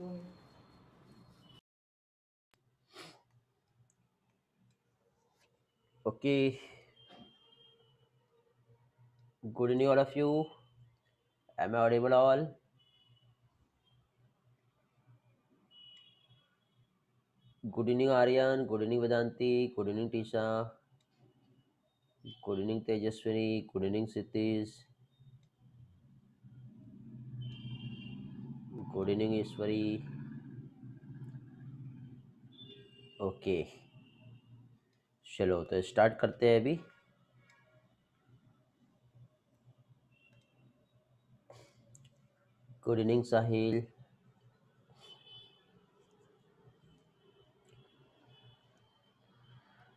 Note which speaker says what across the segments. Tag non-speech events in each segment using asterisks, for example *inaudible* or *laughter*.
Speaker 1: doing. Okay. Good evening, all of you. Am I audible all? Good evening Aryan good evening Vedanti good evening Tisha good evening Tejaswini good evening Sitish good evening Ishwari okay चलो तो start करते हैं अभी good evening साहिल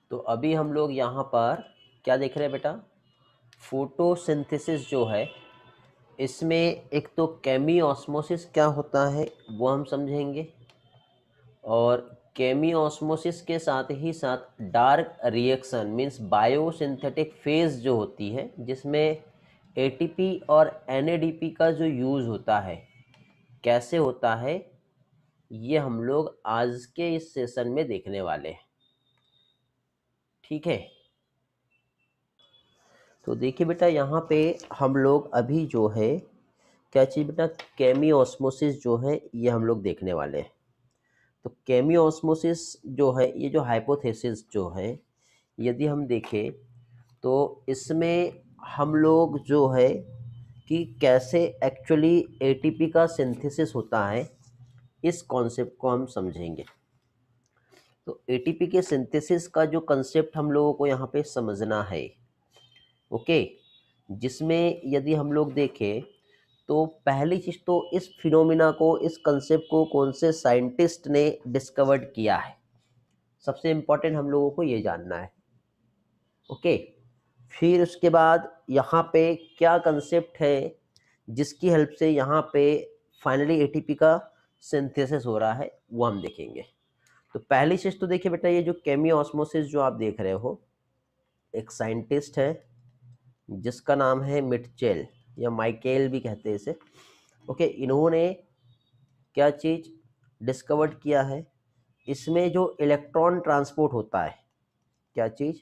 Speaker 1: तो अभी हम लोग यहाँ पर क्या देख रहे हैं बेटा फोटोसिंथेसिस जो है इसमें एक तो केमी ऑस्मोसिस क्या होता है वो हम समझेंगे और केमी ऑस्मोसिस के साथ ही साथ dark reaction means biosynthetic phase जो होती है जिसमें एटीपी और एनएडीपी का जो यूज़ होता है कैसे होता है ये हम लोग आज के इस सेशन में देखने वाले हैं ठीक है तो देखिए बेटा यहाँ पे हम लोग अभी जो है क्या चीज़ बेटा केमीओसमोसिस जो है ये हम लोग देखने वाले हैं तो केमीओसमोसिस जो है ये जो हाइपोथेसिस जो है यदि हम देखें तो इसमें हम लोग जो है कि कैसे एक्चुअली एटीपी का सिंथेसिस होता है इस कॉन्सेप्ट को हम समझेंगे तो एटीपी के सिंथेसिस का जो कंसेप्ट हम लोगों को यहाँ पे समझना है ओके जिसमें यदि हम लोग देखें तो पहली चीज़ तो इस फिनोमिना को इस कंसेप्ट को कौन से साइंटिस्ट ने डिस्कवर्ड किया है सबसे इम्पॉर्टेंट हम लोगों को ये जानना है ओके फिर उसके बाद यहाँ पे क्या कंसेप्ट है जिसकी हेल्प से यहाँ पे फाइनली एटीपी का सिंथेसिस हो रहा है वो हम देखेंगे तो पहली चीज़ तो देखिए बेटा ये जो केमी ऑस्मोसिस जो आप देख रहे हो एक साइंटिस्ट है जिसका नाम है मिटचेल या माइकेल भी कहते हैं इसे ओके इन्होंने क्या चीज़ डिस्कवर किया है इसमें जो इलेक्ट्रॉन ट्रांसपोर्ट होता है क्या चीज़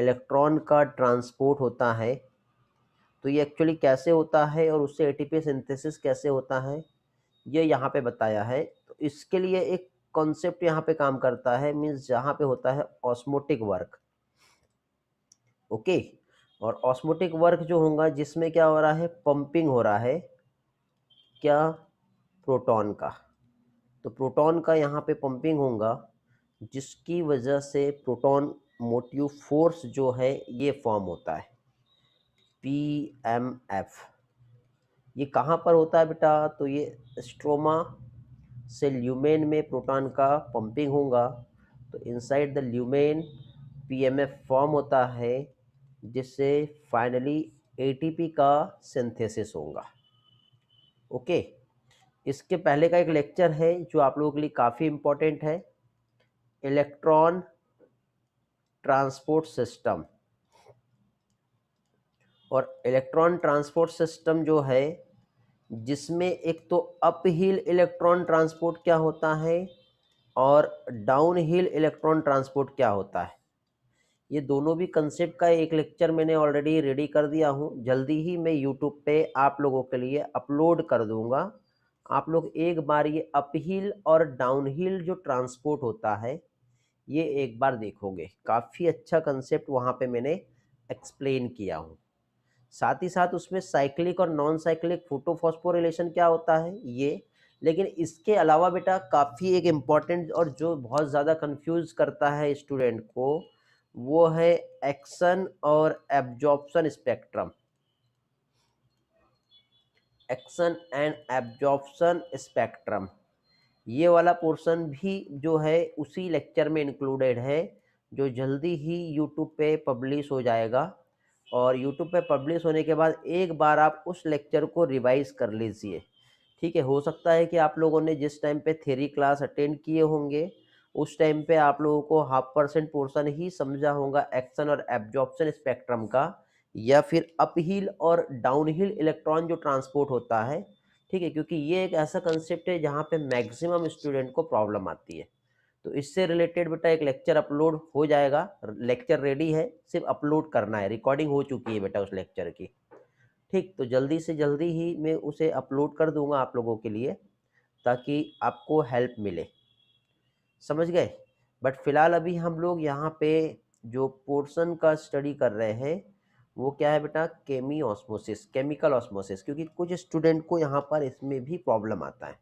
Speaker 1: इलेक्ट्रॉन का ट्रांसपोर्ट होता है तो ये एक्चुअली कैसे होता है और उससे एटीपी सिंथेसिस कैसे होता है ये यहाँ पे बताया है तो इसके लिए एक कॉन्सेप्ट यहाँ पे काम करता है मीन्स जहाँ पे होता है ऑस्मोटिक वर्क ओके और ऑस्मोटिक वर्क जो होगा जिसमें क्या हो रहा है पंपिंग हो रहा है क्या प्रोटॉन का तो प्रोटॉन का यहाँ पे पंपिंग होगा जिसकी वजह से प्रोटॉन मोटिव फोर्स जो है ये फॉर्म होता है पी एम एफ ये कहाँ पर होता है बेटा तो ये स्ट्रोमा से ल्यूमेन में प्रोटॉन का पंपिंग होगा तो inside the lumen P M F form होता है जिससे फाइनली एटीपी का सिंथेसिस होगा ओके इसके पहले का एक लेक्चर है जो आप लोगों के लिए काफ़ी इम्पोर्टेंट है इलेक्ट्रॉन ट्रांसपोर्ट सिस्टम और इलेक्ट्रॉन ट्रांसपोर्ट सिस्टम जो है जिसमें एक तो अप हील इलेक्ट्रॉन ट्रांसपोर्ट क्या होता है और डाउन हील इलेक्ट्रॉन ट्रांसपोर्ट क्या होता है ये दोनों भी कंसेप्ट का एक लेक्चर मैंने ऑलरेडी रेडी कर दिया हूँ जल्दी ही मैं यूट्यूब पे आप लोगों के लिए अपलोड कर दूँगा आप लोग एक बार ये अपहील और डाउनहिल जो ट्रांसपोर्ट होता है ये एक बार देखोगे काफ़ी अच्छा कंसेप्ट वहाँ पे मैंने एक्सप्लेन किया हूँ साथ ही साथ उसमें साइक्लिक और नॉन साइक्लिक फोटोफॉस्फोरिलेशन क्या होता है ये लेकिन इसके अलावा बेटा काफ़ी एक इम्पॉर्टेंट और जो बहुत ज़्यादा कन्फ्यूज़ करता है स्टूडेंट को वो है एक्शन और absorption spectrum action and absorption spectrum ये वाला पोर्शन भी जो है उसी लेक्चर में इंक्लूडेड है जो जल्दी ही यूट्यूब पे पब्लिश हो जाएगा और यूट्यूब पे पब्लिश होने के बाद एक बार आप उस लेक्चर को रिवाइज कर लीजिए ठीक है हो सकता है कि आप लोगों ने जिस टाइम पे थेरी क्लास अटेंड किए होंगे उस टाइम पे आप लोगों को हाफ परसेंट पोर्सन ही समझा होगा एक्शन और एब्जॉर्प्शन स्पेक्ट्रम का या फिर अपहील और डाउनहील इलेक्ट्रॉन जो ट्रांसपोर्ट होता है ठीक है क्योंकि ये एक ऐसा कंसेप्ट है जहाँ पे मैक्सिमम स्टूडेंट को प्रॉब्लम आती है तो इससे रिलेटेड बेटा एक लेक्चर अपलोड हो जाएगा लेक्चर रेडी है सिर्फ अपलोड करना है रिकॉर्डिंग हो चुकी है बेटा उस लेक्चर की ठीक तो जल्दी से जल्दी ही मैं उसे अपलोड कर दूंगा आप लोगों के लिए ताकि आपको हेल्प मिले समझ गए बट फिलहाल अभी हम लोग यहाँ पे जो पोर्सन का स्टडी कर रहे हैं वो क्या है बेटा केमी ऑस्मोसिस केमिकल ऑस्मोसिस क्योंकि कुछ स्टूडेंट को यहाँ पर इसमें भी प्रॉब्लम आता है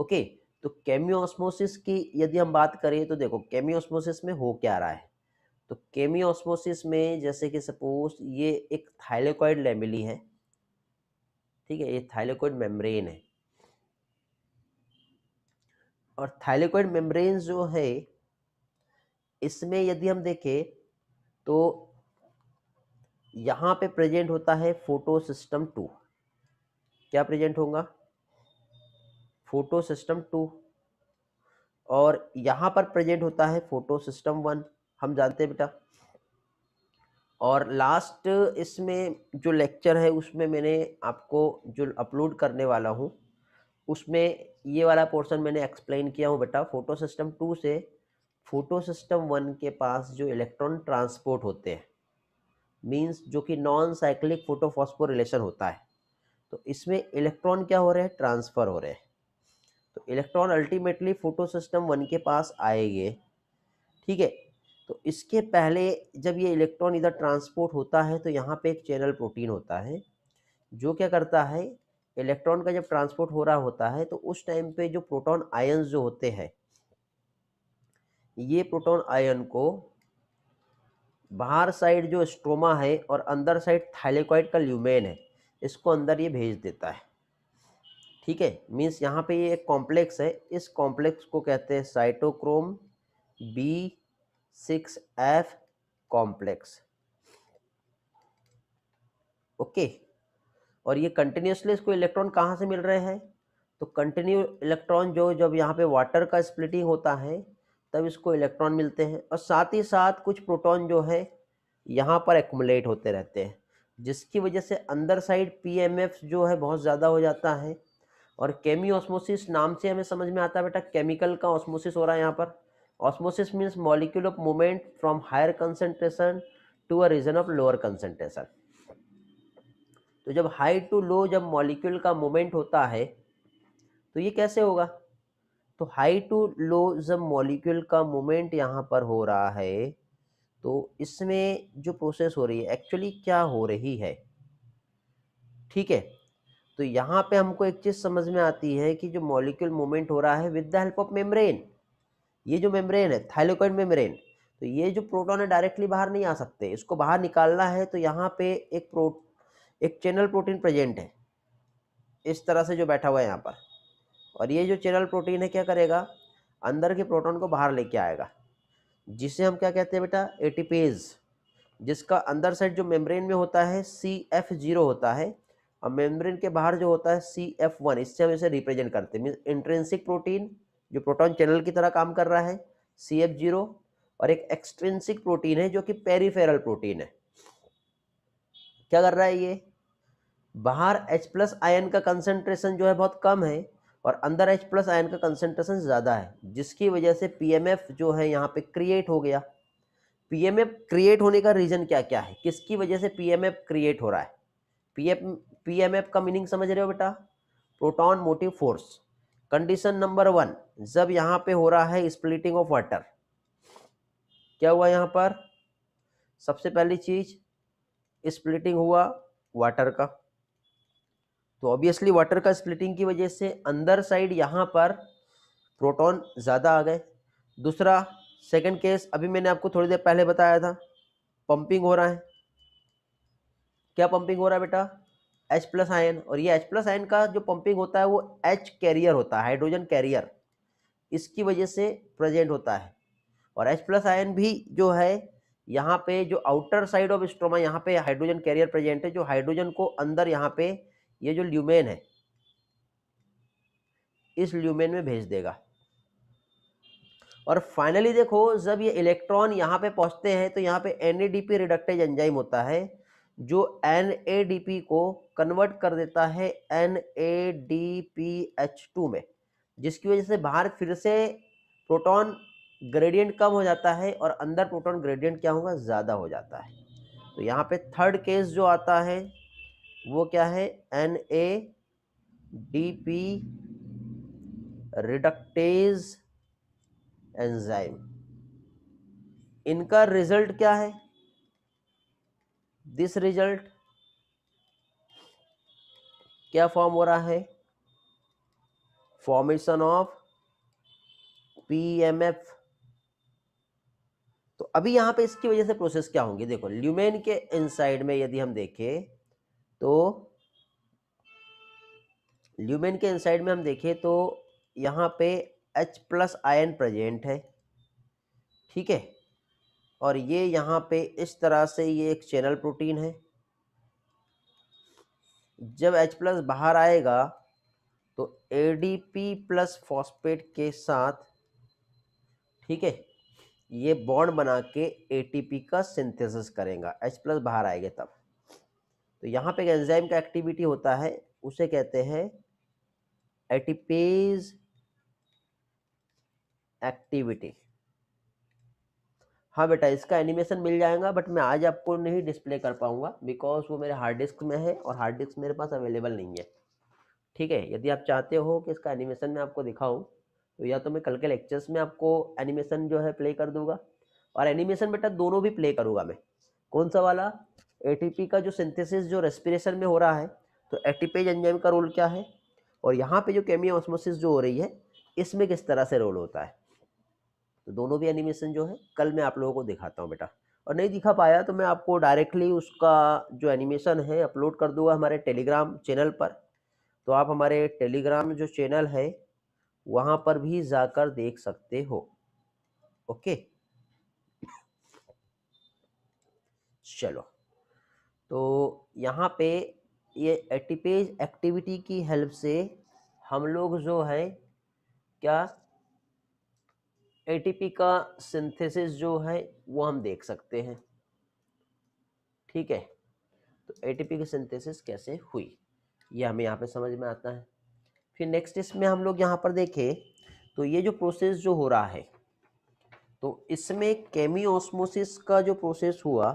Speaker 1: ओके तो केमी ऑस्मोसिस की यदि हम बात करें तो देखो केमी ऑस्मोसिस में हो क्या रहा है तो केमी ऑस्मोसिस में जैसे कि सपोज ये एक थाइलेकॉइड लेमिली है ठीक है ये थाइलेकॉइड मेम्ब्रेन है और थाइलेकॉइड मेम्ब्रेन जो है इसमें यदि हम देखें तो यहाँ पे प्रेजेंट होता है फोटो सिस्टम टू क्या प्रेजेंट होगा फोटो सिस्टम टू और यहाँ पर प्रेजेंट होता है फोटो सिस्टम वन हम जानते हैं बेटा और लास्ट इसमें जो लेक्चर है उसमें मैंने आपको जो अपलोड करने वाला हूँ उसमें ये वाला पोर्शन मैंने एक्सप्लेन किया हूँ बेटा फोटो सिस्टम टू से फोटो सिस्टम वन के पास जो इलेक्ट्रॉन ट्रांसपोर्ट होते हैं मींस जो कि नॉन साइक्लिक रिलेशन होता है तो इसमें इलेक्ट्रॉन क्या हो रहे हैं ट्रांसफ़र हो रहे हैं तो electron ultimately photo system one के पास आएंगे ठीक है तो इसके पहले जब ये इलेक्ट्रॉन इधर ट्रांसपोर्ट होता है तो यहाँ पे एक चैनल प्रोटीन होता है जो क्या करता है इलेक्ट्रॉन का जब ट्रांसपोर्ट हो रहा होता है तो उस टाइम पे जो प्रोटॉन आयन जो होते हैं ये प्रोटॉन आयन को बाहर साइड जो स्ट्रोमा है और अंदर साइड थाइलेक्वाइड का ल्यूमेन है इसको अंदर ये भेज देता है ठीक है मीन्स यहाँ पे ये एक कॉम्प्लेक्स है इस कॉम्प्लेक्स को कहते हैं cytochrome B six F complex okay और ये कंटिन्यूसली इसको इलेक्ट्रॉन कहाँ से मिल रहे हैं तो कंटिन्यू इलेक्ट्रॉन जो जब यहाँ पे वाटर का स्प्लिटिंग होता है तब इसको इलेक्ट्रॉन मिलते हैं और साथ ही साथ कुछ प्रोटॉन जो है यहाँ पर एकुमुलेट होते रहते हैं जिसकी वजह से अंदर साइड पी जो है बहुत ज़्यादा हो जाता है और केमी ऑस्मोसिस नाम से हमें समझ में आता है बेटा केमिकल का ऑस्मोसिस हो रहा है यहाँ पर osmosis means molecule of movement from higher concentration to a region of lower concentration तो जब हाई टू लो जब मॉलिक्यूल का मोमेंट होता है तो ये कैसे होगा तो हाई टू लो जब मॉलिक्यूल का मोमेंट यहाँ पर हो रहा है तो इसमें जो प्रोसेस हो रही है एक्चुअली क्या हो रही है ठीक है तो यहाँ पे हमको एक चीज़ समझ में आती है कि जो मॉलिक्यूल मोमेंट हो रहा है with the help of membrane ये जो मेम्ब्रेन है थाइलोकॉइड मेम्ब्रेन तो ये जो प्रोटॉन है डायरेक्टली बाहर नहीं आ सकते इसको बाहर निकालना है तो यहाँ पे एक प्रो एक चैनल प्रोटीन प्रेजेंट है इस तरह से जो बैठा हुआ है यहाँ पर और ये जो चैनल प्रोटीन है क्या करेगा अंदर के प्रोटॉन को बाहर लेके आएगा जिसे हम क्या कहते हैं बेटा एटीपेज जिसका अंदर साइड जो मेम्ब्रेन में होता है सी एफ जीरो होता है और मेम्ब्रेन के बाहर जो होता है सी एफ वन इससे हम इसे रिप्रेजेंट करते हैं मीन इंट्रेंसिक प्रोटीन जो प्रोटॉन चैनल की तरह काम कर रहा है सी एफ जीरो और एक एक्सट्रेंसिक प्रोटीन है जो कि पेरीफेरल प्रोटीन है क्या कर रहा है ये बाहर H प्लस आयन का कंसंट्रेशन जो है बहुत कम है और अंदर H प्लस आयन का कंसंट्रेशन ज़्यादा है जिसकी वजह से पी जो है यहाँ पे क्रिएट हो गया पी क्रिएट होने का रीज़न क्या क्या है किसकी वजह से पी क्रिएट हो रहा है पी पीएमएफ का मीनिंग समझ रहे हो बेटा proton motive force condition number one जब यहाँ पे हो रहा है स्प्लिटिंग ऑफ वाटर क्या हुआ यहाँ पर सबसे पहली चीज स्प्लिटिंग हुआ वाटर का तो ऑब्वियसली वाटर का स्प्लिटिंग की वजह से अंदर साइड यहाँ पर प्रोटॉन ज़्यादा आ गए दूसरा सेकंड केस अभी मैंने आपको थोड़ी देर पहले बताया था पंपिंग हो रहा है क्या पंपिंग हो रहा है बेटा H प्लस आयन और ये H प्लस आयन का जो पंपिंग होता है वो H कैरियर होता है हाइड्रोजन कैरियर इसकी वजह से प्रेजेंट होता है और H प्लस आयन भी जो है यहाँ पे जो आउटर साइड ऑफ स्ट्रोमा यहाँ पे हाइड्रोजन कैरियर प्रेजेंट है जो हाइड्रोजन को अंदर यहाँ पे ये जो ल्यूमेन है इस ल्यूमेन में भेज देगा और फाइनली देखो जब ये इलेक्ट्रॉन यहाँ पे पहुँचते हैं तो यहाँ पे एन रिडक्टेज एंजाइम होता है जो एन को कन्वर्ट कर देता है एन में जिसकी वजह से बाहर फिर से प्रोटॉन ग्रेडियंट कम हो जाता है और अंदर प्रोटॉन ग्रेडियंट क्या होगा ज़्यादा हो जाता है तो यहाँ पे थर्ड केस जो आता है वो क्या है N A D P reductase enzyme इनका रिजल्ट क्या है दिस रिजल्ट क्या फॉर्म हो रहा है फॉर्मेशन ऑफ पीएमएफ तो अभी यहां पे इसकी वजह से प्रोसेस क्या होंगे देखो ल्यूमेन के इनसाइड में यदि हम देखें तो ल्यूमेन के इनसाइड में हम देखें तो यहाँ पे H प्लस आयन प्रेजेंट है ठीक है और ये यहाँ पे इस तरह से ये एक चैनल प्रोटीन है जब H प्लस बाहर आएगा तो ADP प्लस फॉस्फेट के साथ ठीक है ये बॉन्ड बना के ए का सिंथेसिस करेगा H प्लस बाहर आएगा तब तो यहाँ पे एंजाइम का एक्टिविटी होता है उसे कहते हैं एटीपेज एक्टिविटी हाँ बेटा इसका एनिमेशन मिल जाएगा बट मैं आज आपको नहीं डिस्प्ले कर पाऊंगा बिकॉज वो मेरे हार्ड डिस्क में है और हार्ड डिस्क मेरे पास अवेलेबल नहीं है ठीक है यदि आप चाहते हो कि इसका एनिमेशन मैं आपको दिखाऊं तो या तो मैं कल के लेक्चर्स में आपको एनिमेशन जो है प्ले कर दूंगा और एनिमेशन बेटा दोनों भी प्ले करूंगा मैं कौन सा वाला एटीपी का जो सिंथेसिस जो रेस्पिरेशन में हो रहा है तो एटीपेज एंजाइम का रोल क्या है और यहाँ पे जो केमिया ऑस्मोसिस जो हो रही है इसमें किस तरह से रोल होता है तो दोनों भी एनिमेशन जो है कल मैं आप लोगों को दिखाता हूँ बेटा और नहीं दिखा पाया तो मैं आपको डायरेक्टली उसका जो एनिमेशन है अपलोड कर दूंगा हमारे टेलीग्राम चैनल पर तो आप हमारे टेलीग्राम जो चैनल है वहाँ पर भी जाकर देख सकते हो ओके चलो तो यहाँ पे ये एटीपेज एक्टिविटी की हेल्प से हम लोग जो है क्या एटीपी का सिंथेसिस जो है वो हम देख सकते हैं ठीक है तो एटीपी की सिंथेसिस कैसे हुई ये हमें यहाँ पे समझ में आता है फिर नेक्स्ट इसमें हम लोग यहाँ पर देखें तो ये जो प्रोसेस जो हो रहा है तो इसमें केमी ऑस्मोसिस का जो प्रोसेस हुआ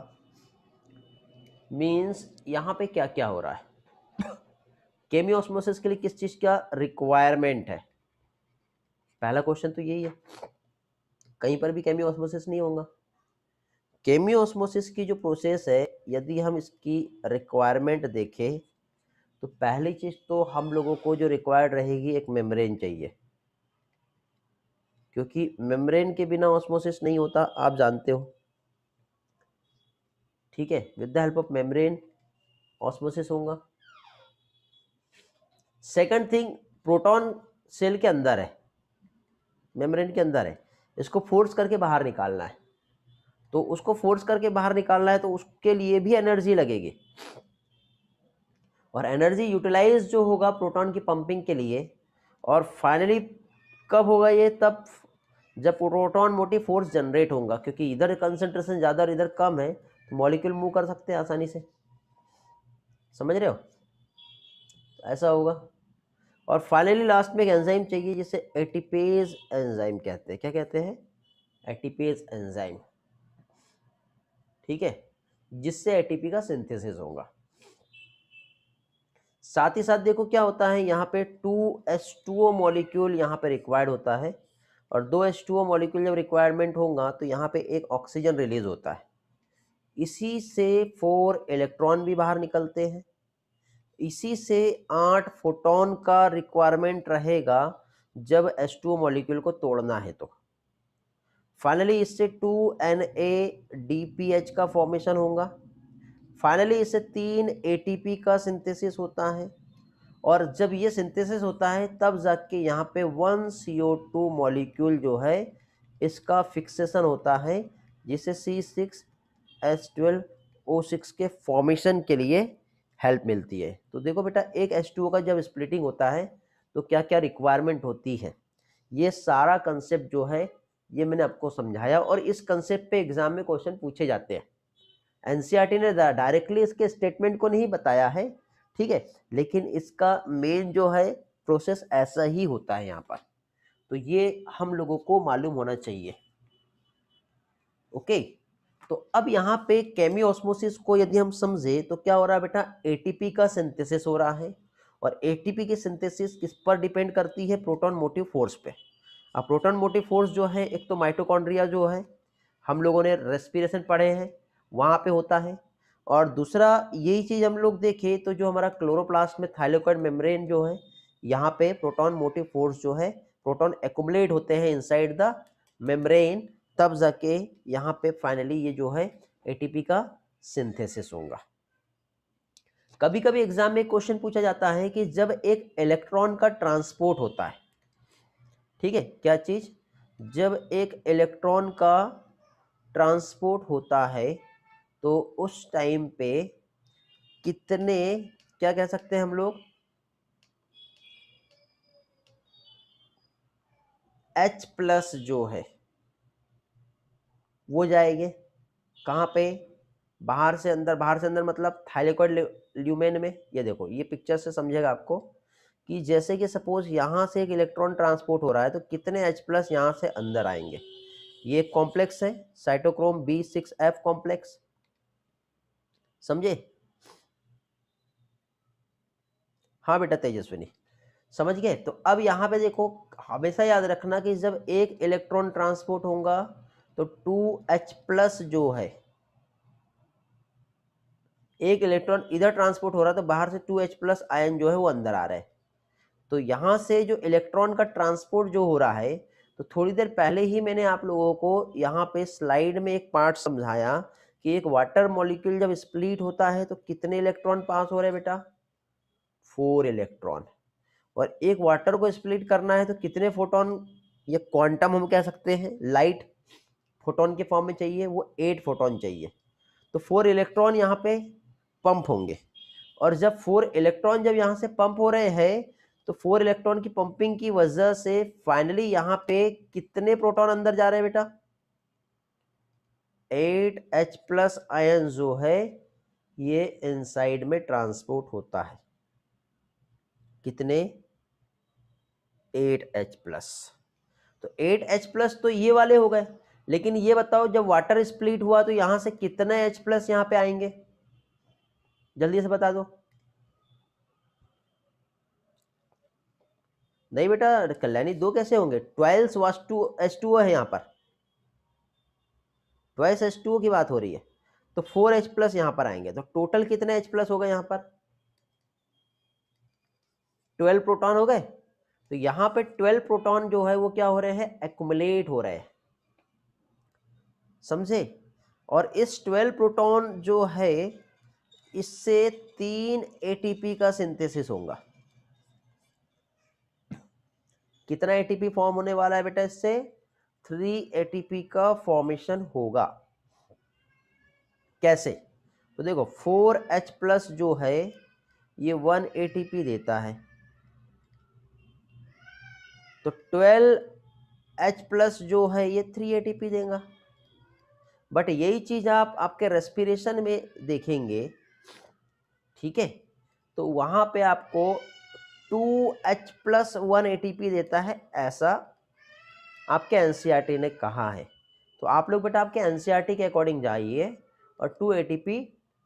Speaker 1: मीन्स यहाँ पे क्या क्या हो रहा है केमियोस्मोसिस के लिए किस चीज़ का रिक्वायरमेंट है पहला क्वेश्चन तो यही है कहीं पर भी केमियोस्मोसिस नहीं होगा केमियोस्मोसिस की जो प्रोसेस है यदि हम इसकी रिक्वायरमेंट देखें तो पहली चीज़ तो हम लोगों को जो रिक्वायर्ड रहेगी एक मेम्ब्रेन चाहिए क्योंकि मेम्ब्रेन के बिना ऑस्मोसिस नहीं होता आप जानते हो ठीक है with the help of membrane osmosis होगा सेकंड थिंग प्रोटॉन सेल के अंदर है मेम्ब्रेन के अंदर है इसको फोर्स करके बाहर निकालना है तो उसको फोर्स करके बाहर निकालना है तो उसके लिए भी एनर्जी लगेगी और एनर्जी यूटिलाइज जो होगा प्रोटॉन की पंपिंग के लिए और फाइनली कब होगा ये तब जब प्रोटॉन मोटिव फोर्स जनरेट होगा क्योंकि इधर कंसंट्रेशन ज़्यादा और इधर कम है मॉलिक्यूल मूव कर सकते हैं आसानी से समझ रहे हो तो ऐसा होगा और फाइनली लास्ट में एक एंजाइम चाहिए जिसे एटीपेज एंजाइम कहते हैं क्या कहते हैं एटीपेज एंजाइम ठीक है जिससे एटीपी का सिंथेसिस होगा साथ ही साथ देखो क्या होता है यहाँ पे two S two O molecule यहाँ पे रिक्वायर्ड होता है और दो एस टू ओ मॉलिक्यूल जब रिक्वायरमेंट होगा तो यहाँ पे एक ऑक्सीजन रिलीज होता है इसी से फोर इलेक्ट्रॉन भी बाहर निकलते हैं इसी से आठ फोटोन का रिक्वायरमेंट रहेगा जब एस टू मॉलिक्यूल को तोड़ना है तो फाइनली इससे two N A D P H का फॉर्मेशन होगा फाइनली इससे तीन ए टी पी का सिंथेसिस होता है और जब ये सिंथेसिस होता है तब जाके यहाँ पे one C O two molecule जो है इसका फिक्सेशन होता है जिसे C six S twelve O six के फॉर्मेशन के लिए हेल्प मिलती है तो देखो बेटा एक एस टू ओ का जब स्प्लिटिंग होता है तो क्या क्या रिक्वायरमेंट होती है ये सारा कंसेप्ट जो है ये मैंने आपको समझाया और इस कंसेप्ट पे एग्जाम में क्वेश्चन पूछे जाते हैं एन सी आर टी ने डायरेक्टली इसके स्टेटमेंट को नहीं बताया है ठीक है लेकिन इसका मेन जो है प्रोसेस ऐसा ही होता है यहाँ पर तो ये हम लोगों को मालूम होना चाहिए ओके okay? तो अब यहाँ पे केमी ऑस्मोसिस को यदि हम समझे तो क्या हो रहा है बेटा एटीपी का सिंथेसिस हो रहा है और एटीपी की सिंथेसिस किस पर डिपेंड करती है प्रोटॉन मोटिव फोर्स पे अब प्रोटॉन मोटिव फोर्स जो है एक तो माइटोकॉन्ड्रिया जो है हम लोगों ने रेस्पिरेशन पढ़े हैं वहाँ पे होता है और दूसरा यही चीज़ हम लोग देखें तो जो हमारा क्लोरोप्लास्ट में थाइलोकॉइड मेम्ब्रेन जो है यहाँ पे प्रोटॉन मोटिव फोर्स जो है प्रोटॉन एकुमलेट होते हैं इनसाइड द मेम्ब्रेन तब जाके यहाँ पे फाइनली ये जो है एटीपी का सिंथेसिस होगा कभी कभी एग्जाम में क्वेश्चन पूछा जाता है कि जब एक इलेक्ट्रॉन का ट्रांसपोर्ट होता है ठीक है क्या चीज़ जब एक इलेक्ट्रॉन का ट्रांसपोर्ट होता है तो उस टाइम पे कितने क्या कह सकते हैं हम लोग H प्लस जो है वो जाएंगे कहाँ पे बाहर से अंदर बाहर से अंदर मतलब थाइलेकॉइड ल्यूमेन में ये देखो ये पिक्चर से समझेगा आपको कि जैसे कि सपोज यहाँ से एक इलेक्ट्रॉन ट्रांसपोर्ट हो रहा है तो कितने H प्लस यहाँ से अंदर आएंगे ये कॉम्प्लेक्स है cytochrome B six F complex समझे हाँ बेटा तेजस्विनी समझ गए तो अब यहाँ पे देखो हमेशा याद रखना कि जब एक इलेक्ट्रॉन ट्रांसपोर्ट होगा तो टू एच प्लस जो है एक इलेक्ट्रॉन इधर ट्रांसपोर्ट हो रहा है तो बाहर से टू एच प्लस आयन जो है वो अंदर आ रहा है तो यहां से जो इलेक्ट्रॉन का ट्रांसपोर्ट जो हो रहा है तो थोड़ी देर पहले ही मैंने आप लोगों को यहाँ पे स्लाइड में एक पार्ट समझाया कि एक वाटर मॉलिक्यूल जब स्प्लिट होता है तो कितने इलेक्ट्रॉन पास हो रहे हैं बेटा फोर इलेक्ट्रॉन और एक वाटर को स्प्लिट करना है तो कितने फोटोन ये क्वांटम हम कह सकते हैं लाइट फोटोन के फॉर्म में चाहिए वो एट फोटोन चाहिए तो फोर इलेक्ट्रॉन यहाँ पे पंप होंगे और जब फोर इलेक्ट्रॉन जब यहाँ से पंप हो रहे हैं तो फोर इलेक्ट्रॉन की पंपिंग की वजह से फाइनली यहाँ पे कितने प्रोटॉन अंदर जा रहे हैं बेटा एट एच प्लस आयन जो है ये इनसाइड में ट्रांसपोर्ट होता है कितने एट एच प्लस तो एट एच प्लस तो ये वाले हो गए लेकिन ये बताओ जब वाटर स्प्लिट हुआ तो यहाँ से कितने एच प्लस यहाँ पे आएंगे जल्दी से बता दो नहीं बेटा कल्याणी दो कैसे होंगे ट्वेल्व वास टू एच टू है यहाँ पर ट्वेल्स एच टू की बात हो रही है तो फोर एच प्लस यहाँ पर आएंगे तो टोटल कितने एच प्लस होगा यहाँ पर ट्वेल्व प्रोटॉन हो गए तो यहाँ पे ट्वेल्व प्रोटॉन जो है वो क्या हो रहे हैं एक्मुलेट हो रहे हैं समझे और इस ट्वेल्व प्रोटॉन जो है इससे तीन एटीपी का सिंथेसिस होगा कितना एटीपी फॉर्म होने वाला है बेटा इससे थ्री एटीपी का फॉर्मेशन होगा कैसे तो देखो फोर एच प्लस जो है ये वन एटीपी देता है तो ट्वेल्व एच प्लस जो है ये थ्री एटीपी देगा बट यही चीज़ आप आपके रेस्पिरेशन में देखेंगे ठीक है तो वहाँ पे आपको two H plus one A देता है ऐसा आपके एन e ने कहा है तो आप लोग बेटा आपके एन e के अकॉर्डिंग जाइए और two A T P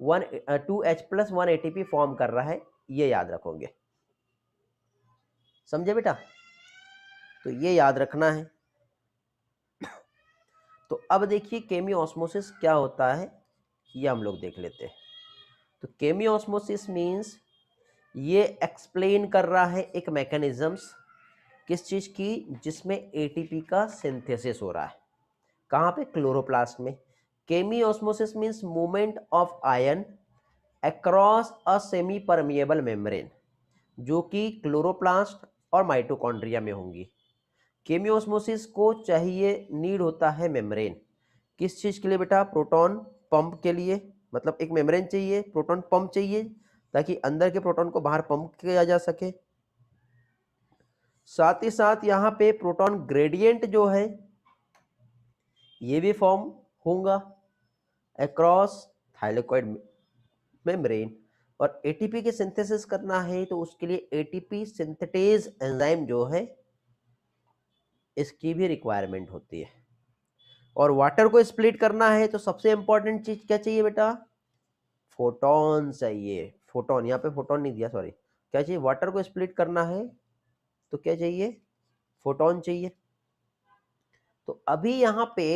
Speaker 1: one two H plus one A form कर रहा है ये याद रखोगे समझे बेटा तो ये याद रखना है तो अब देखिए केमी ऑस्मोसिस क्या होता है ये हम लोग देख लेते हैं तो केमी ऑस्मोसिस मीन्स ये एक्सप्लेन कर रहा है एक मैकेनिज़म्स किस चीज़ की जिसमें एटीपी का सिंथेसिस हो रहा है कहाँ पे क्लोरोप्लास्ट में chemiosmosis means movement of ion across a semi permeable membrane जो कि क्लोरोप्लास्ट और माइटोकॉन्ड्रिया में होंगी केमियोसमोसिस को चाहिए नीड होता है मेम्ब्रेन किस चीज़ के लिए बेटा प्रोटॉन पंप के लिए मतलब एक मेम्ब्रेन चाहिए प्रोटॉन पंप चाहिए ताकि अंदर के प्रोटॉन को बाहर पंप किया जा सके साथ ही साथ यहाँ पे प्रोटॉन ग्रेडियंट जो है ये भी फॉर्म होगा अक्रॉस थाइलेकॉइड मेम्ब्रेन और एटीपी के सिंथेसिस करना है तो उसके लिए एटीपी सिंथेटेज एंजाइम जो है इसकी भी रिक्वायरमेंट होती है और वाटर को स्प्लिट करना है तो सबसे इंपॉर्टेंट चीज क्या चाहिए बेटा फोटोन चाहिए फोटोन यहाँ पे फोटोन नहीं दिया सॉरी क्या चाहिए वाटर को स्प्लिट करना है तो क्या चाहिए फोटोन चाहिए तो अभी यहाँ पे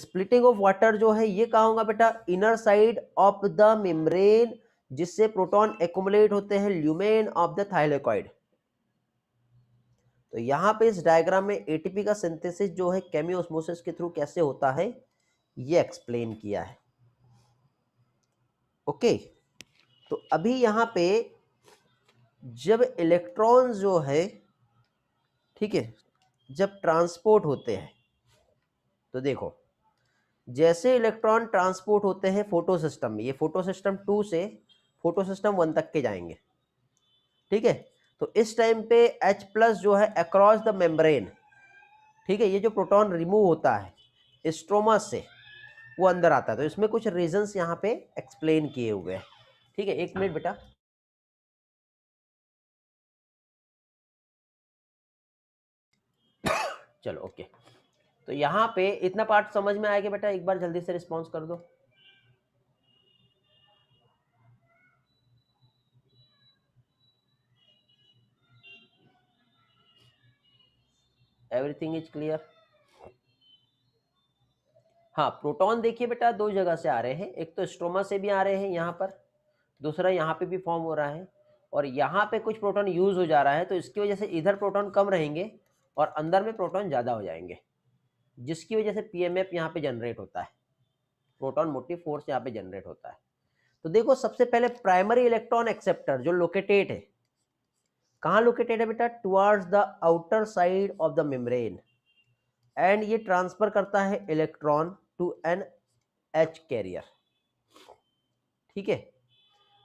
Speaker 1: स्प्लिटिंग ऑफ वाटर जो है ये कहा होगा बेटा inner side of the membrane जिससे प्रोटॉन एकोमुलेट होते हैं ल्यूमेन ऑफ द थाइलेकॉइड तो यहाँ पे इस डायग्राम में एटीपी का सिंथेसिस जो है केमियोस्मोसिस के थ्रू कैसे होता है ये एक्सप्लेन किया है ओके तो अभी यहाँ पे जब इलेक्ट्रॉन जो है ठीक है जब ट्रांसपोर्ट होते हैं तो देखो जैसे इलेक्ट्रॉन ट्रांसपोर्ट होते हैं फोटो सिस्टम में ये फोटो सिस्टम टू से फोटो सिस्टम वन तक के जाएंगे ठीक है तो इस टाइम पे एच प्लस जो है अक्रॉस द मेम्ब्रेन ठीक है ये जो प्रोटॉन रिमूव होता है स्ट्रोमा से वो अंदर आता है तो इसमें कुछ रीजंस यहाँ पे एक्सप्लेन किए हुए हैं ठीक है एक मिनट बेटा *coughs* चलो ओके तो यहाँ पे इतना पार्ट समझ में आएगा बेटा एक बार जल्दी से रिस्पॉन्स कर दो एवरीथिंग इज क्लियर हाँ प्रोटॉन देखिए बेटा दो जगह से आ रहे हैं एक तो स्ट्रोमा से भी आ रहे हैं यहाँ पर दूसरा यहाँ पे भी फॉर्म हो रहा है और यहाँ पे कुछ प्रोटॉन यूज हो जा रहा है तो इसकी वजह से इधर प्रोटॉन कम रहेंगे और अंदर में प्रोटॉन ज़्यादा हो जाएंगे जिसकी वजह से पी एम एफ यहाँ पे जनरेट होता है प्रोटॉन मोटिव फोर्स यहाँ पे जनरेट होता है तो देखो सबसे पहले प्राइमरी इलेक्ट्रॉन एक्सेप्टर जो लोकेटेड है कहाँ लोकेटेड है बेटा towards the outer side of the membrane and ये ट्रांसफर करता है electron to N H carrier ठीक है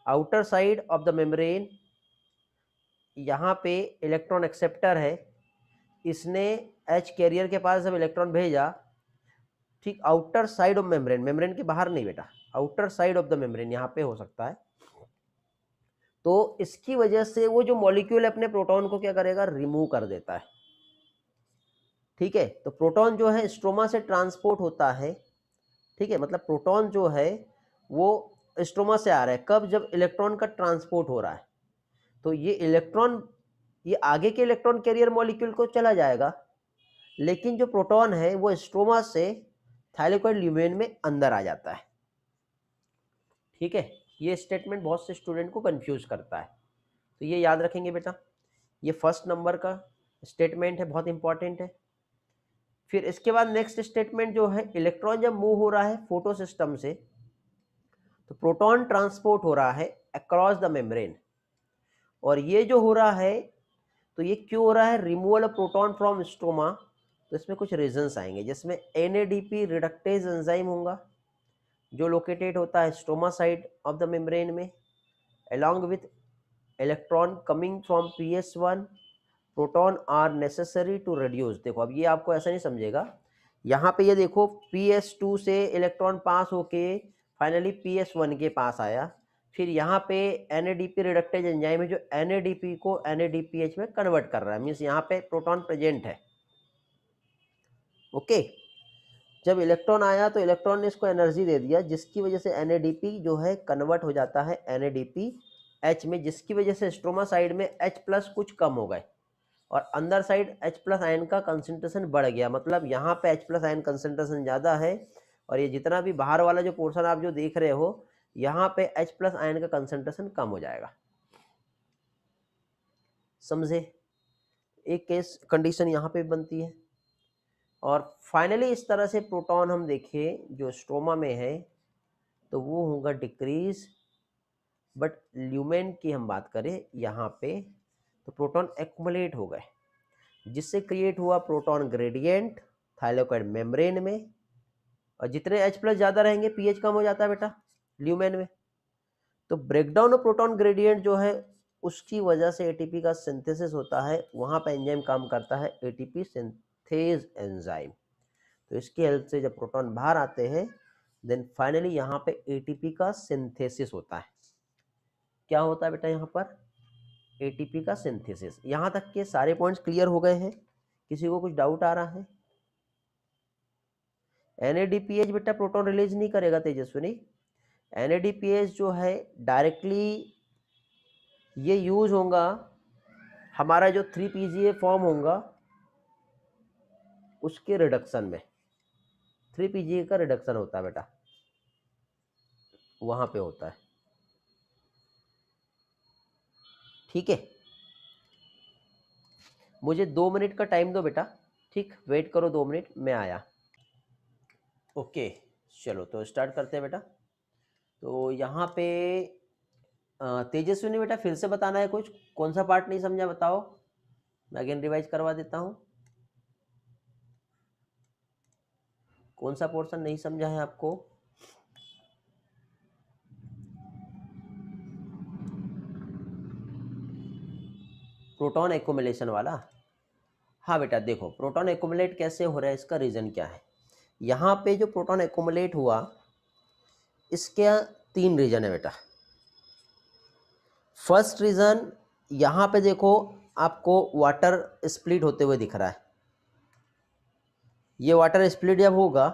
Speaker 1: outer side of the membrane यहाँ पे इलेक्ट्रॉन एक्सेप्टर है इसने एच कैरियर के पास जब इलेक्ट्रॉन भेजा ठीक outer side of membrane membrane के बाहर नहीं बेटा outer side of the membrane यहाँ पे हो सकता है तो इसकी वजह से वो जो मॉलिक्यूल है अपने प्रोटॉन को क्या करेगा रिमूव कर देता है ठीक है तो प्रोटॉन जो है स्ट्रोमा से ट्रांसपोर्ट होता है ठीक है मतलब प्रोटॉन जो है वो स्ट्रोमा से आ रहा है कब जब इलेक्ट्रॉन का ट्रांसपोर्ट हो रहा है तो ये इलेक्ट्रॉन ये आगे के इलेक्ट्रॉन कैरियर मॉलिक्यूल को चला जाएगा लेकिन जो प्रोटॉन है वो स्ट्रोमा से थाइलेकोइड ल्यूमेन में अंदर आ जाता है ठीक है ये स्टेटमेंट बहुत से स्टूडेंट को कंफ्यूज करता है तो ये याद रखेंगे बेटा ये फर्स्ट नंबर का स्टेटमेंट है बहुत इंपॉर्टेंट है फिर इसके बाद नेक्स्ट स्टेटमेंट जो है इलेक्ट्रॉन जब मूव हो रहा है फोटो सिस्टम से तो प्रोटॉन ट्रांसपोर्ट हो रहा है अक्रॉस द मेम्ब्रेन और ये जो हो रहा है तो ये क्यों हो रहा है removal of proton from stoma तो इसमें कुछ रीजंस आएंगे जिसमें एन रिडक्टेज एंजाइम होगा जो लोकेटेड होता है stoma side of the membrane में along with electron coming from P S one proton are necessary to reduce देखो अब ये आपको ऐसा नहीं समझेगा यहाँ पे ये देखो पी एस टू से इलेक्ट्रॉन पास होके फाइनली पी एस वन के पास आया फिर यहाँ पे N A D P reductase enzyme है जो एन ए डी पी को N A D P H में कन्वर्ट कर रहा है मीन्स यहाँ पे प्रोटॉन प्रेजेंट है ओके okay? जब इलेक्ट्रॉन आया तो इलेक्ट्रॉन ने इसको एनर्जी दे दिया जिसकी वजह से एन जो है कन्वर्ट हो जाता है एन एच में जिसकी वजह से स्ट्रोमा साइड में एच प्लस कुछ कम हो गए और अंदर साइड एच प्लस आयन का कंसनट्रेशन बढ़ गया मतलब यहाँ पे एच प्लस आयन कंसनट्रेशन ज़्यादा है और ये जितना भी बाहर वाला जो पोर्शन आप जो देख रहे हो यहाँ पे एच प्लस आयन का कंसनट्रेशन कम हो जाएगा समझे एक केस कंडीशन यहाँ पे बनती है और फाइनली इस तरह से प्रोटॉन हम देखें जो स्ट्रोमा में है तो वो होगा डिक्रीज बट ल्यूमेन की हम बात करें यहाँ पे तो प्रोटॉन एक्मुलेट हो गए जिससे क्रिएट हुआ प्रोटॉन ग्रेडियंट थाइलोकॉइड मेम्ब्रेन में और जितने H प्लस ज़्यादा रहेंगे पीएच कम हो जाता है बेटा ल्यूमेन में तो ब्रेकडाउन ऑफ प्रोटॉन ग्रेडियंट जो है उसकी वजह से एटीपी का सिंथेसिस होता है वहाँ पर एंजाइम काम करता है एटीपी टी synthase एंजाइम तो इसकी हेल्प से जब प्रोटॉन बाहर आते हैं देन फाइनली यहाँ पे एटीपी का सिंथेसिस होता है क्या होता है बेटा यहाँ पर एटीपी का सिंथेसिस यहाँ तक के सारे पॉइंट्स क्लियर हो गए हैं किसी को कुछ डाउट आ रहा है एन बेटा प्रोटॉन रिलीज नहीं करेगा तेजस्विनी एन जो है डायरेक्टली ये यूज होगा हमारा जो थ्री पी फॉर्म होगा उसके रिडक्शन में थ्री पी का रिडक्शन होता है बेटा वहाँ पे होता है ठीक है मुझे दो मिनट का टाइम दो बेटा ठीक वेट करो दो मिनट मैं आया ओके चलो तो स्टार्ट करते हैं बेटा तो यहाँ पे तेजस्वी ने बेटा फिर से बताना है कुछ कौन सा पार्ट नहीं समझा बताओ मैं अगेन रिवाइज करवा देता हूँ कौन सा पोर्शन नहीं समझा है आपको प्रोटॉन एकोमलेशन वाला हाँ बेटा देखो प्रोटॉन एकोमलेट कैसे हो रहा है इसका रीज़न क्या है यहाँ पे जो प्रोटॉन एकोमलेट हुआ इसके तीन रीज़न है बेटा फर्स्ट रीज़न यहाँ पे देखो आपको वाटर स्प्लिट होते हुए दिख रहा है ये वाटर स्प्लिट जब होगा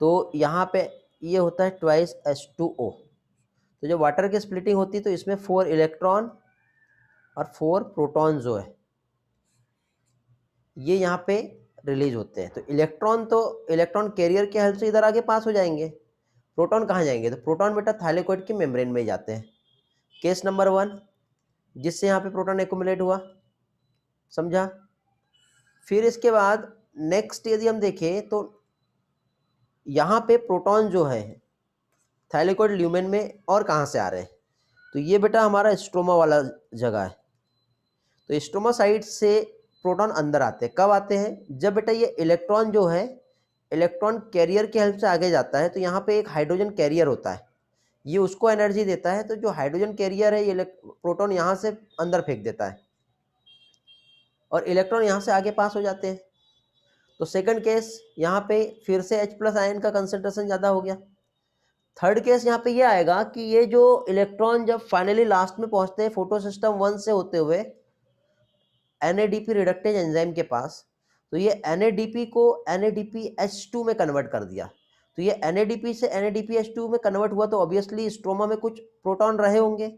Speaker 1: तो यहाँ पे ये होता है ट्वाइस एस टू ओ तो जब वाटर की स्प्लिटिंग होती है तो इसमें फोर इलेक्ट्रॉन और फोर प्रोटॉन जो है ये यहाँ पे रिलीज होते हैं तो इलेक्ट्रॉन तो इलेक्ट्रॉन कैरियर के हेल्प से इधर आगे पास हो जाएंगे प्रोटॉन कहाँ जाएंगे तो प्रोटॉन बेटा थाइलेकोइड की मेम्ब्रेन में ही जाते हैं केस नंबर वन जिससे यहाँ पे प्रोटॉन एकोमुलेट हुआ समझा फिर इसके बाद नेक्स्ट यदि हम देखें तो यहाँ पे प्रोटॉन जो है थाइलेकोड ल्यूमेन में और कहाँ से आ रहे हैं तो ये बेटा हमारा स्ट्रोमा वाला जगह है तो स्ट्रोमा साइड से प्रोटॉन अंदर आते हैं कब आते हैं जब बेटा ये इलेक्ट्रॉन जो है इलेक्ट्रॉन कैरियर के हेल्प से आगे जाता है तो यहाँ पे एक हाइड्रोजन कैरियर होता है ये उसको एनर्जी देता है तो जो हाइड्रोजन कैरियर है ये प्रोटोन यहाँ से अंदर फेंक देता है और इलेक्ट्रॉन यहाँ से आगे पास हो जाते हैं तो सेकंड केस यहाँ पे फिर से H प्लस आयन का कंसेंट्रेशन ज़्यादा हो गया थर्ड केस यहाँ पे ये यह आएगा कि ये जो इलेक्ट्रॉन जब फाइनली लास्ट में पहुँचते हैं फोटो सिस्टम वन से होते हुए एन रिडक्टेज एंजाइम के पास तो ये एन को एन में कन्वर्ट कर दिया तो ये एन से एन में कन्वर्ट हुआ तो ऑब्वियसली स्ट्रोमा में कुछ प्रोटॉन रहे होंगे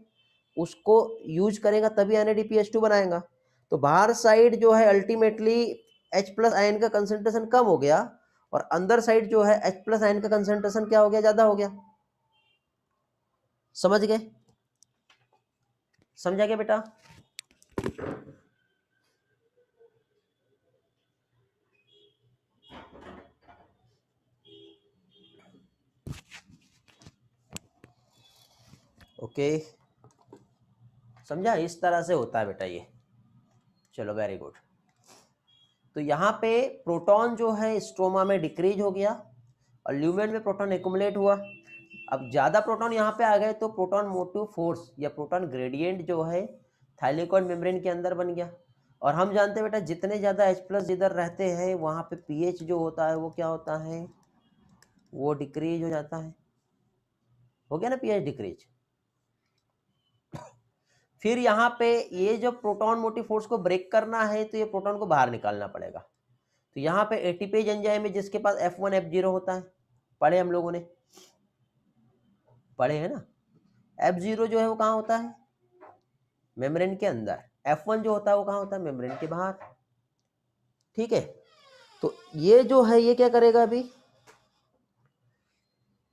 Speaker 1: उसको यूज करेगा तभी एन बनाएगा तो बाहर साइड जो है अल्टीमेटली एच प्लस आयन का कंसेंट्रेशन कम हो गया और अंदर साइड जो है एच प्लस आयन का कंसेंट्रेशन क्या हो गया ज्यादा हो गया समझ गए समझा गया बेटा ओके समझा इस तरह से होता है बेटा ये चलो वेरी गुड तो यहाँ पे प्रोटॉन जो है स्ट्रोमा में डिक्रीज हो गया और ल्यूमेन में प्रोटॉन एकुमुलेट हुआ अब ज़्यादा प्रोटॉन यहाँ पे आ गए तो प्रोटॉन मोटिव फोर्स या प्रोटॉन ग्रेडियंट जो है थाइलिकॉन मेम्ब्रेन के अंदर बन गया और हम जानते हैं बेटा जितने ज़्यादा एच प्लस जिधर रहते हैं वहाँ पे पीएच जो होता है वो क्या होता है वो डिक्रीज हो जाता है हो गया ना पीएच डिक्रीज फिर यहाँ पे ये जो प्रोटॉन मोटिव फोर्स को ब्रेक करना है तो ये प्रोटॉन को बाहर निकालना पड़ेगा तो यहाँ पे एटीपेज एंजाइम है जिसके पास एफ वन एफ जीरो होता है पढ़े हम लोगों ने पढ़े है ना एफ जीरो जो है वो कहाँ होता है मेम्ब्रेन के अंदर एफ वन जो होता है वो कहाँ होता है मेम्ब्रेन के बाहर ठीक है तो ये जो है ये क्या करेगा अभी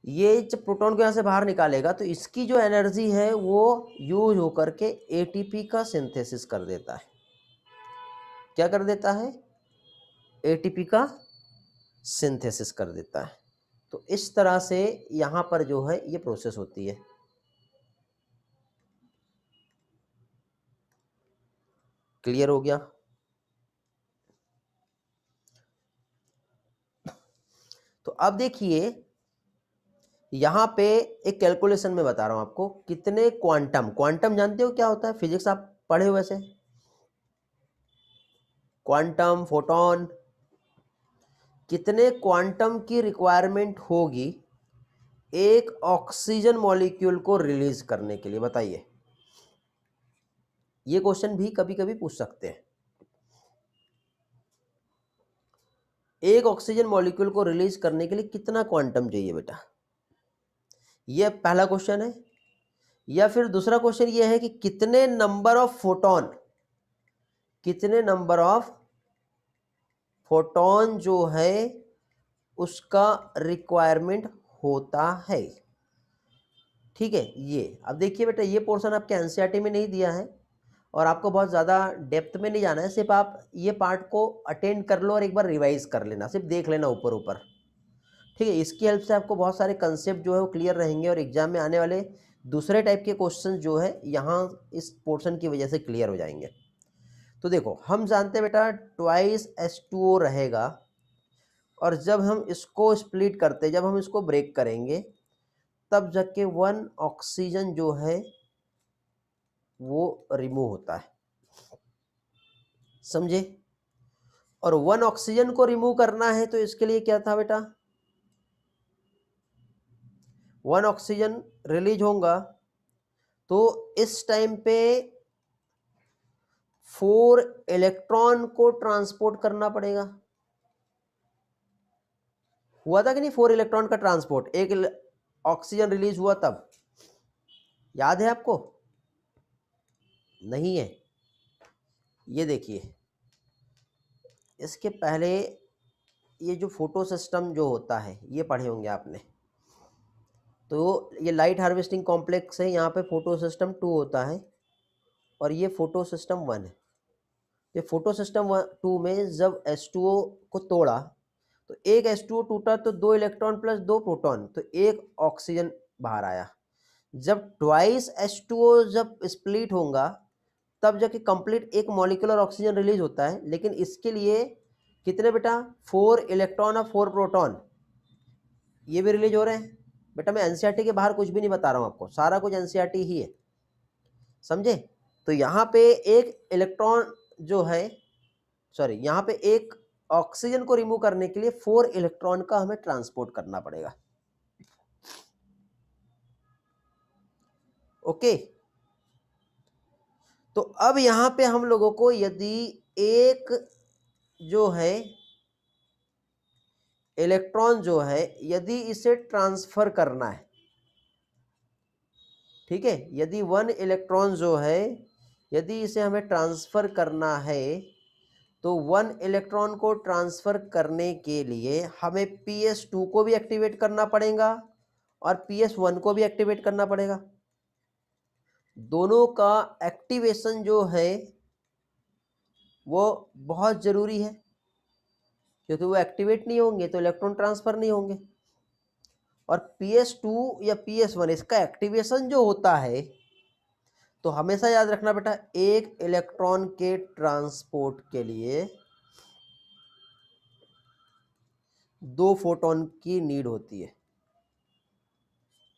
Speaker 1: ये जब प्रोटॉन को यहाँ से बाहर निकालेगा तो इसकी जो एनर्जी है वो यूज होकर के एटीपी का सिंथेसिस कर देता है क्या कर देता है एटीपी का सिंथेसिस कर देता है तो इस तरह से यहाँ पर जो है ये प्रोसेस होती है क्लियर हो गया तो अब देखिए यहाँ पे एक कैलकुलेशन में बता रहा हूँ आपको कितने क्वांटम क्वांटम जानते हो क्या होता है फिजिक्स आप पढ़े हुए से क्वांटम फोटोन कितने क्वांटम की रिक्वायरमेंट होगी एक ऑक्सीजन मॉलिक्यूल को रिलीज करने के लिए बताइए ये क्वेश्चन भी कभी कभी पूछ सकते हैं एक ऑक्सीजन मॉलिक्यूल को रिलीज करने के लिए कितना क्वांटम चाहिए बेटा ये पहला क्वेश्चन है या फिर दूसरा क्वेश्चन ये है कि कितने नंबर ऑफ फोटोन कितने नंबर ऑफ फोटोन जो है उसका रिक्वायरमेंट होता है ठीक है ये अब देखिए बेटा ये पोर्शन आपके एन में नहीं दिया है और आपको बहुत ज़्यादा डेप्थ में नहीं जाना है सिर्फ आप ये पार्ट को अटेंड कर लो और एक बार रिवाइज कर लेना सिर्फ देख लेना ऊपर ऊपर ठीक है इसकी हेल्प से आपको बहुत सारे कंसेप्ट जो है वो क्लियर रहेंगे और एग्जाम में आने वाले दूसरे टाइप के क्वेश्चन जो है यहाँ इस पोर्शन की वजह से क्लियर हो जाएंगे तो देखो हम जानते हैं बेटा ट्वाइस एस टू ओ रहेगा और जब हम इसको स्प्लिट करते जब हम इसको ब्रेक करेंगे तब जबकि वन ऑक्सीजन जो है वो रिमूव होता है समझे और वन ऑक्सीजन को रिमूव करना है तो इसके लिए क्या था बेटा वन ऑक्सीजन रिलीज होगा तो इस टाइम पे फोर इलेक्ट्रॉन को ट्रांसपोर्ट करना पड़ेगा हुआ था कि नहीं फोर इलेक्ट्रॉन का ट्रांसपोर्ट एक ऑक्सीजन रिलीज हुआ तब याद है आपको नहीं है ये देखिए इसके पहले ये जो फोटो सिस्टम जो होता है ये पढ़े होंगे आपने तो ये लाइट हार्वेस्टिंग कॉम्प्लेक्स है यहाँ पे फोटो सिस्टम टू होता है और ये फोटो सिस्टम वन है ये फोटो सिस्टम टू में जब एस टू ओ को तोड़ा तो एक एस टू ओ टूटा तो दो इलेक्ट्रॉन प्लस दो प्रोटॉन तो एक ऑक्सीजन बाहर आया जब ट्वाइस एस टू ओ जब स्प्लिट होगा तब जाके कंप्लीट एक मॉलिकुलर ऑक्सीजन रिलीज होता है लेकिन इसके लिए कितने बेटा फोर इलेक्ट्रॉन और फोर प्रोटॉन ये भी रिलीज हो रहे हैं बेटा मैं एन e के बाहर कुछ भी नहीं बता रहा हूँ आपको सारा कुछ एन e ही है समझे तो यहाँ पे एक इलेक्ट्रॉन जो है सॉरी यहाँ पे एक ऑक्सीजन को रिमूव करने के लिए फोर इलेक्ट्रॉन का हमें ट्रांसपोर्ट करना पड़ेगा ओके तो अब यहाँ पे हम लोगों को यदि एक जो है इलेक्ट्रॉन जो है यदि इसे ट्रांसफ़र करना है ठीक है यदि वन इलेक्ट्रॉन जो है यदि इसे हमें ट्रांसफ़र करना है तो वन इलेक्ट्रॉन को ट्रांसफ़र करने के लिए हमें पी एस टू को भी एक्टिवेट करना पड़ेगा और पी एस वन को भी एक्टिवेट करना पड़ेगा दोनों का एक्टिवेशन जो है वो बहुत ज़रूरी है क्योंकि वो एक्टिवेट नहीं होंगे तो इलेक्ट्रॉन ट्रांसफ़र नहीं होंगे और पी एस टू या पी एस वन इसका एक्टिवेशन जो होता है तो हमेशा याद रखना बेटा एक इलेक्ट्रॉन के ट्रांसपोर्ट के लिए दो फोटोन की नीड होती है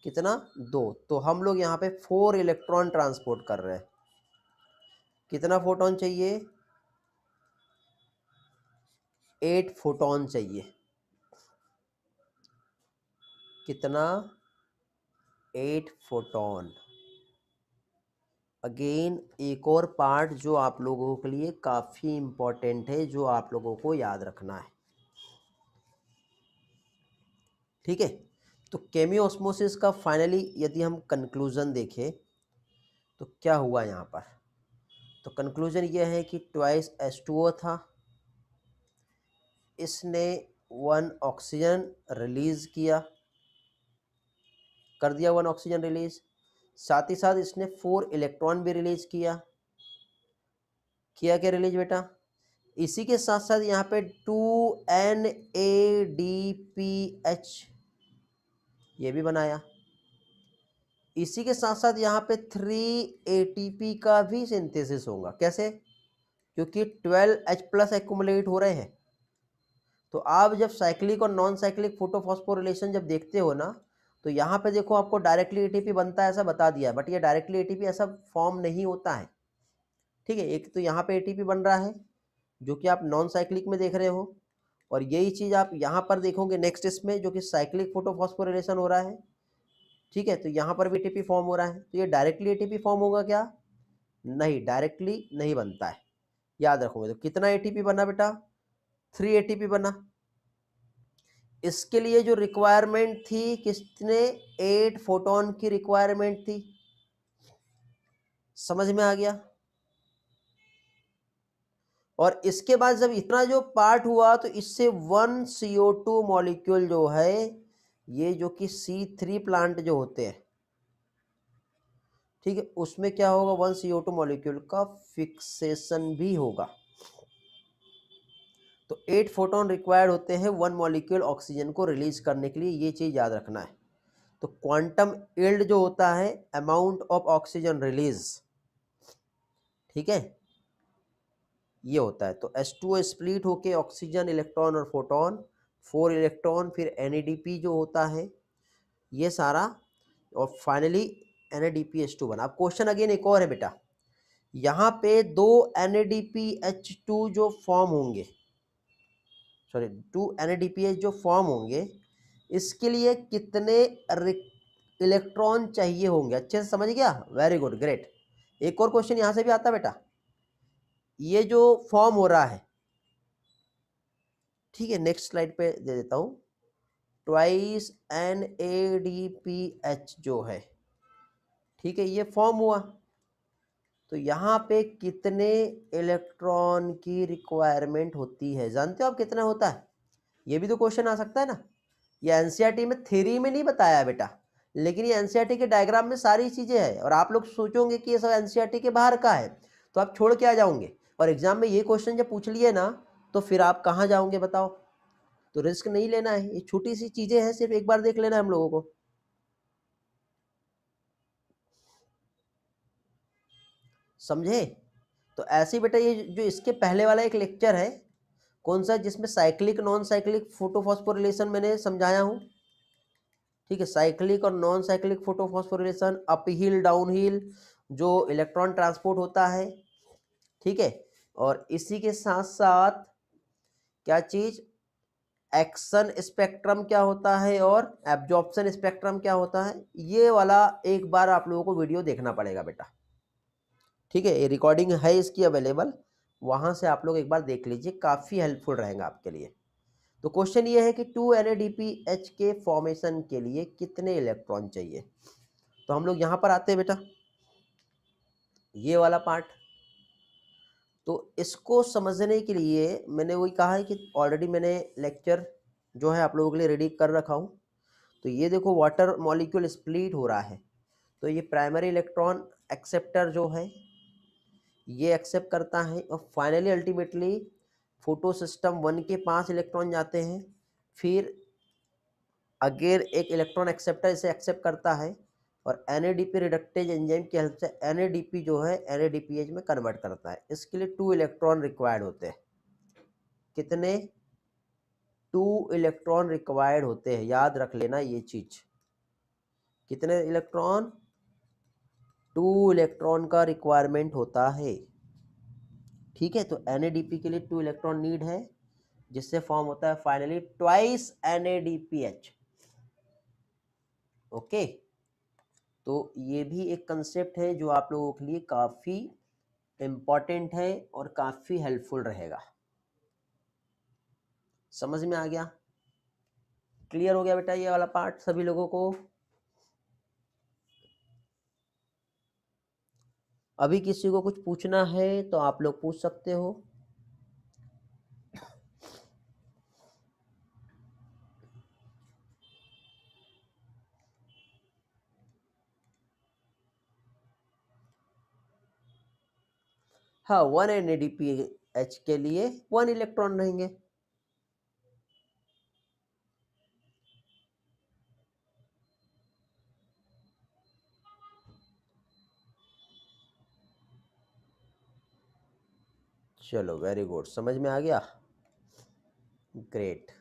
Speaker 1: कितना दो तो हम लोग यहाँ पे फोर इलेक्ट्रॉन ट्रांसपोर्ट कर रहे हैं कितना फोटोन चाहिए एट फोटोन चाहिए कितना एट फोटोन अगेन एक और पार्ट जो आप लोगों के लिए काफ़ी इंपॉर्टेंट है जो आप लोगों को याद रखना है ठीक है तो केमियोस्मोसिस का फाइनली यदि हम कंक्लूज़न देखें तो क्या हुआ यहाँ पर तो कंक्लूज़न यह है कि ट्वाइस एस टू ओ था इसने वन ऑक्सीजन रिलीज़ किया कर दिया वन ऑक्सीजन रिलीज साथ ही साथ इसने फोर इलेक्ट्रॉन भी रिलीज किया किया क्या रिलीज बेटा इसी के साथ साथ यहाँ पे two N A D P H ये भी बनाया इसी के साथ साथ यहाँ पे थ्री ए टी पी का भी सिंथेसिस होगा कैसे क्योंकि ट्वेल्व एच प्लस एक्यूमुलेट हो रहे हैं तो आप जब साइक्लिक और नॉन साइक्लिक फोटोफॉस्फोरिलेशन जब देखते हो ना तो यहाँ पे देखो आपको डायरेक्टली एटीपी बनता है ऐसा बता दिया बट ये डायरेक्टली एटीपी ऐसा फॉर्म नहीं होता है ठीक है एक तो यहाँ पे एटीपी बन रहा है जो कि आप नॉन साइक्लिक में देख रहे हो और यही चीज़ आप यहाँ पर देखोगे नेक्स्ट इसमें जो कि साइक्लिक फोटोफॉस्फोरिलेशन हो रहा है ठीक है तो यहाँ पर भी ए फॉर्म हो रहा है तो ये डायरेक्टली ए फॉर्म होगा क्या नहीं डायरेक्टली नहीं बनता है याद रखोगे तो कितना ए बना बेटा थ्री ए बना इसके लिए जो रिक्वायरमेंट थी किसने एट फोटोन की रिक्वायरमेंट थी समझ में आ गया और इसके बाद जब इतना जो पार्ट हुआ तो इससे वन सीओ टू मॉलिक्यूल जो है ये जो कि सी थ्री प्लांट जो होते हैं ठीक है उसमें क्या होगा वन सीओ टू मॉलिक्यूल का फिक्सेशन भी होगा तो एट फोटोन रिक्वायर्ड होते हैं वन मॉलिक्यूल ऑक्सीजन को रिलीज करने के लिए ये चीज़ याद रखना है तो क्वांटम एल्ड जो होता है अमाउंट ऑफ ऑक्सीजन रिलीज ठीक है ये होता है तो एस टू स्प्लिट होके ऑक्सीजन इलेक्ट्रॉन और फोटोन फोर इलेक्ट्रॉन फिर एन जो होता है ये सारा और finally N A D P H two बना अब क्वेश्चन अगेन एक और है बेटा यहाँ पे दो N A D P H two जो फॉर्म होंगे सॉरी टू एन जो फॉर्म होंगे इसके लिए कितने इलेक्ट्रॉन चाहिए होंगे अच्छे से समझ गया वेरी गुड ग्रेट एक और क्वेश्चन यहाँ से भी आता बेटा ये जो फॉर्म हो रहा है ठीक है नेक्स्ट स्लाइड पे दे देता हूँ twice N A D P H जो है ठीक है ये फॉर्म हुआ तो यहाँ पे कितने इलेक्ट्रॉन की रिक्वायरमेंट होती है जानते हो आप कितना होता है ये भी तो क्वेश्चन आ सकता है ना ये एन e में थेरी में नहीं बताया बेटा लेकिन ये एन e के डायग्राम में सारी चीज़ें हैं और आप लोग सोचोगे कि ये सब एन e के बाहर का है तो आप छोड़ के आ जाओगे और एग्ज़ाम में ये क्वेश्चन जब पूछ लिए ना तो फिर आप कहाँ जाओगे बताओ तो रिस्क नहीं लेना है ये छोटी सी चीज़ें हैं सिर्फ एक बार देख लेना है हम लोगों को समझे तो ऐसे बेटा ये जो इसके पहले वाला एक लेक्चर है कौन सा जिसमें साइक्लिक नॉन साइक्लिक फोटोफॉस्फोरिलेशन मैंने समझाया हूँ ठीक है साइक्लिक और non cyclic photophosphorylation up hill down hill जो इलेक्ट्रॉन ट्रांसपोर्ट होता है ठीक है और इसी के साथ साथ क्या चीज़ एक्शन स्पेक्ट्रम क्या होता है और एब्जॉर्प्शन स्पेक्ट्रम क्या होता है ये वाला एक बार आप लोगों को वीडियो देखना पड़ेगा बेटा ठीक है ये रिकॉर्डिंग है इसकी अवेलेबल वहाँ से आप लोग एक बार देख लीजिए काफ़ी हेल्पफुल रहेगा आपके लिए तो क्वेश्चन ये है कि टू एन एच के फॉर्मेशन के लिए कितने इलेक्ट्रॉन चाहिए तो हम लोग यहाँ पर आते हैं बेटा ये वाला पार्ट तो इसको समझने के लिए मैंने वही कहा है कि ऑलरेडी मैंने लेक्चर जो है आप लोगों के लिए रेडी कर रखा हूँ तो ये देखो वाटर मॉलिक्यूल स्प्लिट हो रहा है तो ये प्राइमरी इलेक्ट्रॉन एक्सेप्टर जो है ये एक्सेप्ट करता है और finally ultimately photo system one के पांच इलेक्ट्रॉन जाते हैं फिर अगेन एक इलेक्ट्रॉन एक्सेप्टर इसे एक्सेप्ट करता है और N A D P reductase enzyme की हेल्प से एन ए डी पी जो है N A D P H में कन्वर्ट करता है इसके लिए टू इलेक्ट्रॉन रिक्वायर्ड होते हैं कितने टू इलेक्ट्रॉन रिक्वायर्ड होते हैं याद रख लेना ये चीज़ कितने इलेक्ट्रॉन टू इलेक्ट्रॉन का रिक्वायरमेंट होता है ठीक है तो एन के लिए टू इलेक्ट्रॉन नीड है जिससे फॉर्म होता है फाइनली ट्वाइस एन ओके तो ये भी एक कंसेप्ट है जो आप लोगों के लिए काफ़ी इम्पॉर्टेंट है और काफ़ी हेल्पफुल रहेगा समझ में आ गया क्लियर हो गया बेटा ये वाला पार्ट सभी लोगों को अभी किसी को कुछ पूछना है तो आप लोग पूछ सकते हो हाँ one N A D P H के लिए वन इलेक्ट्रॉन रहेंगे चलो वेरी गुड समझ में आ गया ग्रेट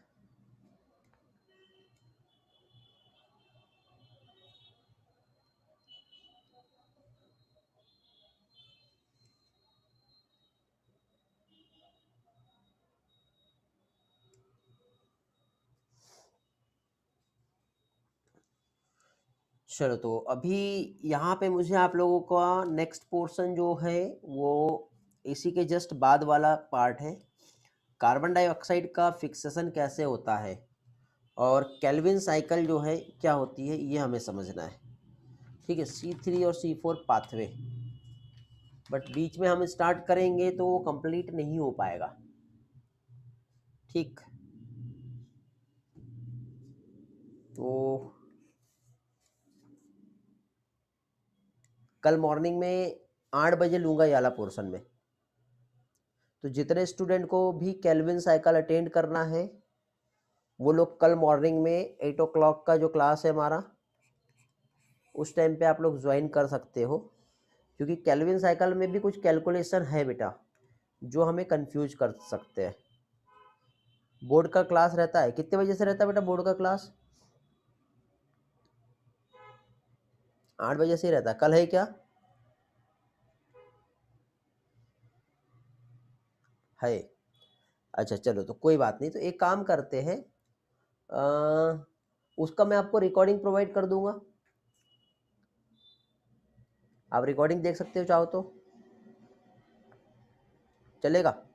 Speaker 1: चलो तो अभी यहाँ पे मुझे आप लोगों का नेक्स्ट पोर्शन जो है वो इसी के जस्ट बाद वाला पार्ट है कार्बन डाइऑक्साइड का फिक्सेशन कैसे होता है और कैलविन साइकिल जो है क्या होती है ये हमें समझना है ठीक है सी थ्री और सी फोर पाथवे बट बीच में हम स्टार्ट करेंगे तो वो कंप्लीट नहीं हो पाएगा ठीक तो कल मॉर्निंग में आठ बजे लूँगा ये वाला पोर्शन में तो जितने स्टूडेंट को भी कैलविन साइकिल अटेंड करना है वो लोग कल मॉर्निंग में एट ओ क्लॉक का जो क्लास है हमारा उस टाइम पे आप लोग ज्वाइन कर सकते हो क्योंकि कैलविन साइकिल में भी कुछ कैलकुलेशन है बेटा जो हमें कंफ्यूज कर सकते हैं बोर्ड का क्लास रहता है कितने बजे से रहता है बेटा बोर्ड का क्लास आठ बजे से ही रहता है कल है क्या है अच्छा चलो तो कोई बात नहीं तो एक काम करते हैं उसका मैं आपको रिकॉर्डिंग प्रोवाइड कर दूंगा आप रिकॉर्डिंग देख सकते हो चाहो तो चलेगा